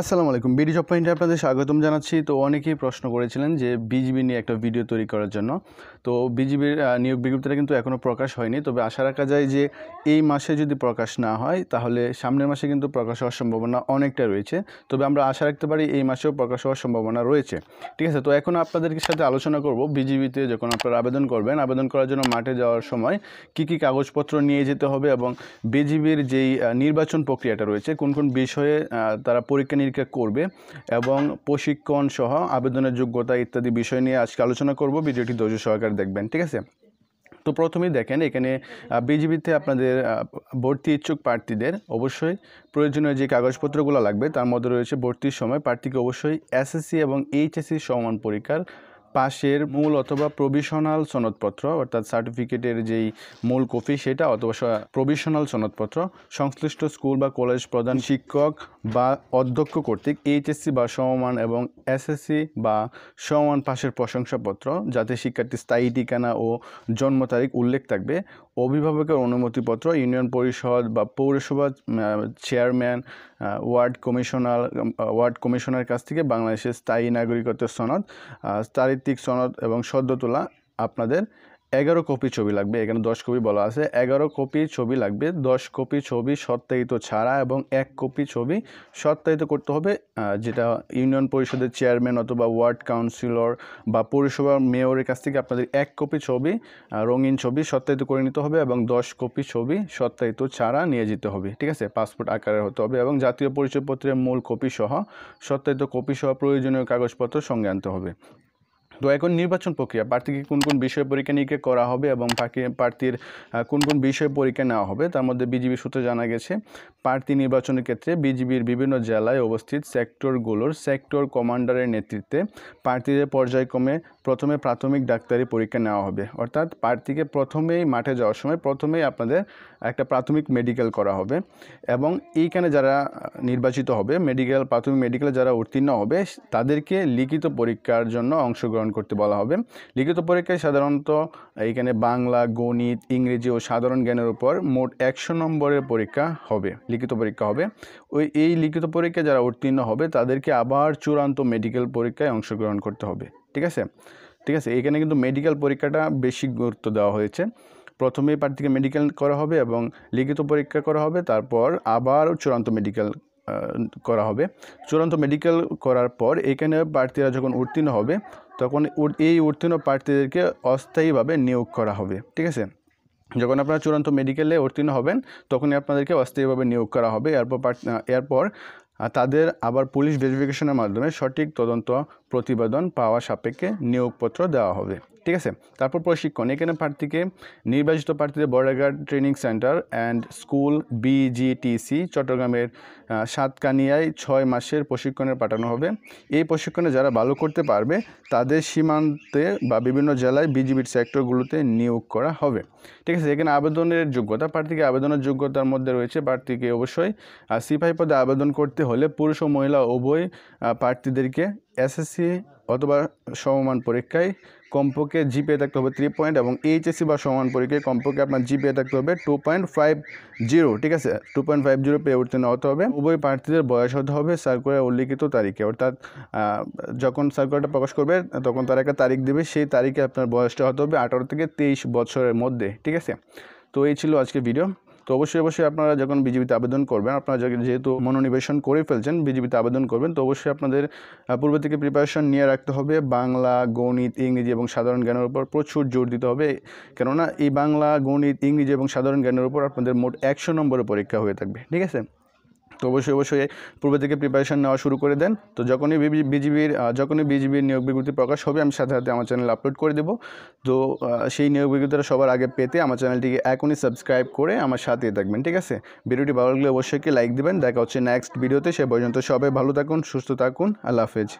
আসসালামু আলাইকুম BD job পয়েন্টে আপনাদের স্বাগতম জানাচ্ছি তো অনেকেই প্রশ্ন করেছিলেন যে বিজিবি নিয়ে একটা ভিডিও তৈরি করার জন্য তো বিজিবির নিয়োগ বিজ্ঞপ্তিটা কিন্তু এখনও প্রকাশ হয়নি তবে আশা রাখা যায় যে এই মাসে যদি প্রকাশ না হয় তাহলে সামনের মাসে কিন্তু প্রকাশ হওয়ার সম্ভাবনা অনেকটা রয়েছে তবে আমরা আশা রাখতে পারি এই মাসেও প্রকাশ হওয়ার সম্ভাবনা রয়েছে ঠিক আছে তো এখন আপনাদের সাথে আলোচনা করব বিজিবিতে যখন আপনারা আবেদন করবেন আবেদন করার জন্য মাঠে যাওয়ার সময় কি কি কাগজপত্র নিয়ে যেতে হবে এবং বিজিবির যেই নির্বাচন প্রক্রিয়াটা রয়েছে কোন কোন বিষয়ে তারা পরীক্ষা নিরীক্ষা করবে এবং প্রশিক্ষণ সহ আবেদনের যোগ্যতা ইত্যাদি বিষয় নিয়ে আজকে আলোচনা করব ভিডিওটি ধৈর্য সহকারে দেখবেন ঠিক আছে তো প্রথমেই দেখেন এখানে বিজিবিতে আপনাদের ভর্তি ইচ্ছুক প্রার্থীদের অবশ্যই প্রয়োজনীয় যে কাগজপত্রগুলো লাগবে তার মধ্যে রয়েছে ভর্তির সময় প্রার্থীকে অবশ্যই এসএসসি এবং এইচএসসি সমান পরীক্ষার পাশের মূল অথবা প্রভিশনাল সনদপত্র অর্থাৎ সার্টিফিকেটের যেই মূল কপি সেটা অথবা প্রভিশনাল সনদপত্র সংশ্লিষ্ট স্কুল বা কলেজ প্রধান শিক্ষক বা অধ্যক্ষ কর্তৃক এইচএসসি বা সমমান এবং এসএসসি বা সমমান পাশের প্রশংসাপত্র যাতে শিক্ষার্থী স্থায়ী ঠিকানা ও জন্ম তারিখ উল্লেখ থাকবে অভিভাবকের অনুমতিপত্র ইউনিয়ন পরিষদ বা পৌরসভা chairman ward commissioner ward commissioner কাছ থেকে বাংলাদেশের স্থায়ী নাগরিকত্বের সনদ স্থায়ী সাহিত্যিক সনদ এবং সদ্য তোলা আপনাদের এগারো কপি ছবি লাগবে এখানে দশ কপি বলা আছে এগারো কপি ছবি লাগবে দশ কপি ছবি সত্যায়িত ছাড়া এবং এক কপি ছবি সত্যায়িত করতে হবে যেটা ইউনিয়ন পরিষদের চেয়ারম্যান অথবা ওয়ার্ড কাউন্সিলর বা পৌরসভার মেয়রের কাছ থেকে আপনাদের এক কপি ছবি রঙিন ছবি সত্যায়িত করে নিতে হবে এবং দশ কপি ছবি সত্যায়িত ছাড়া নিয়ে যেতে হবে ঠিক আছে পাসপোর্ট আকারের হতে হবে এবং জাতীয় পরিচয়পত্রের মূল কপি সহ সত্যায়িত কপি সহ প্রয়োজনীয় কাগজপত্র সঙ্গে আনতে হবে তো এখন নির্বাচন প্রক্রিয়া প্রার্থীকে কোন কোন বিষয়ে পরীক্ষা নিরীক্ষা করা হবে এবং প্রার্থীর কোন কোন বিষয়ে পরীক্ষা নেওয়া হবে তার মধ্যে বিজিবি সূত্রে জানা গেছে প্রার্থী নির্বাচনের ক্ষেত্রে বিজিবির বিভিন্ন জেলায় অবস্থিত সেক্টরগুলোর সেক্টর কমান্ডারের নেতৃত্বে প্রার্থীদের পর্যায়ক্রমে প্রথমে প্রাথমিক ডাক্তারি পরীক্ষা নেওয়া হবে অর্থাৎ প্রার্থীকে প্রথমেই মাঠে যাওয়ার সময় প্রথমেই আপনাদের একটা প্রাথমিক মেডিকেল করা হবে এবং এইখানে যারা নির্বাচিত হবে মেডিকেল প্রাথমিক মেডিকেলে যারা উত্তীর্ণ হবে তাদেরকে লিখিত পরীক্ষার জন্য অংশগ্রহণ সমাধান করতে বলা হবে লিখিত পরীক্ষায় সাধারণত এখানে বাংলা গণিত ইংরেজি ও সাধারণ জ্ঞানের উপর মোট একশো নম্বরের পরীক্ষা হবে লিখিত পরীক্ষা হবে ওই এই লিখিত পরীক্ষায় যারা উত্তীর্ণ হবে তাদেরকে আবার চূড়ান্ত মেডিকেল পরীক্ষায় অংশগ্রহণ করতে হবে ঠিক আছে ঠিক আছে এখানে কিন্তু মেডিকেল পরীক্ষাটা বেশি গুরুত্ব দেওয়া হয়েছে প্রথমেই প্রার্থীকে মেডিকেল করা হবে এবং লিখিত পরীক্ষা করা হবে তারপর আবার চূড়ান্ত মেডিকেল করা হবে চূড়ান্ত মেডিকেল করার পর এখানে প্রার্থীরা যখন উত্তীর্ণ হবে তখন এই উত্তীর্ণ প্রার্থীদেরকে অস্থায়ীভাবে নিয়োগ করা হবে ঠিক আছে যখন আপনারা চূড়ান্ত মেডিকেলে উত্তীর্ণ হবেন তখনই আপনাদেরকে অস্থায়ীভাবে নিয়োগ করা হবে এরপর এরপর তাদের আবার পুলিশ ভেরিফিকেশনের মাধ্যমে সঠিক তদন্ত প্রতিবেদন পাওয়া সাপেক্ষে নিয়োগপত্র দেওয়া হবে ঠিক আছে তারপর প্রশিক্ষণ এখানে প্রার্থীকে নির্বাচিত প্রার্থীদের border guard training centre and school BGTC চট্টগ্রামের সাতকানিয়ায় ছয় মাসের প্রশিক্ষণে পাঠানো হবে এই প্রশিক্ষণে যারা ভালো করতে পারবে তাদের সীমান্তে বা বিভিন্ন জেলায় বিজিবির সেক্টরগুলোতে নিয়োগ করা হবে ঠিক আছে এখানে আবেদনের যোগ্যতা প্রার্থীকে আবেদনের যোগ্যতার মধ্যে রয়েছে প্রার্থীকে অবশ্যই সিপাহি পদে আবেদন করতে হলে পুরুষ ও মহিলা উভয় প্রার্থীদেরকে এসএসসি অথবা সমমান পরীক্ষায় কমপক্ষে জিপিএ থাকতে হবে থ্রি পয়েন্ট এবং এইচএসি বা সমান পরীক্ষায় কম্পকে আপনার জিপিএ থাকতে হবে টু পয়েন্ট ফাইভ জিরো ঠিক আছে টু পয়েন্ট ফাইভ জিরো পেয়ে উত্তীর্ণ হতে হবে উভয় প্রার্থীদের বয়স হতে হবে সার্কুলার উল্লিখিত তারিখে অর্থাৎ যখন সার্কুলারটা প্রকাশ করবে তখন তারা একটা তারিখ দেবে সেই তারিখে আপনার বয়সটা হতে হবে আঠারো থেকে তেইশ বছরের মধ্যে ঠিক আছে তো এই ছিল আজকে ভিডিও তো অবশ্যই অবশ্যই আপনারা যখন বিজেপিতে আবেদন করবেন আপনারা যেহেতু মনোনিবেশন করে ফেলছেন বিজেপিতে আবেদন করবেন তো অবশ্যই আপনাদের পূর্ব থেকে প্রিপারেশন নিয়ে রাখতে হবে বাংলা গণিত ইংরেজি এবং সাধারণ জ্ঞানের উপর প্রচুর জোর দিতে হবে কেননা এই বাংলা গণিত ইংরেজি এবং সাধারণ জ্ঞানের উপর আপনাদের মোট একশো নম্বরের পরীক্ষা হয়ে থাকবে ঠিক আছে তো অবশ্যই অবশ্যই পূর্বে থেকে প্রিপারেশান নেওয়া শুরু করে দেন তো যখনই বিজিবির যখনই বিজিবির নিয়োগ বিজ্ঞপ্তি প্রকাশ হবে আমি সাথে সাথে আমার চ্যানেল আপলোড করে দেবো তো সেই নিয়োগ বিজ্ঞপ্তিটা সবার আগে পেতে আমার চ্যানেলটিকে এখনই সাবস্ক্রাইব করে আমার সাথে থাকবেন ঠিক আছে ভিডিওটি ভালো লাগলে অবশ্যই লাইক দেবেন দেখা হচ্ছে নেক্সট ভিডিওতে সে পর্যন্ত সবাই ভালো থাকুন সুস্থ থাকুন আল্লাহ হাফেজ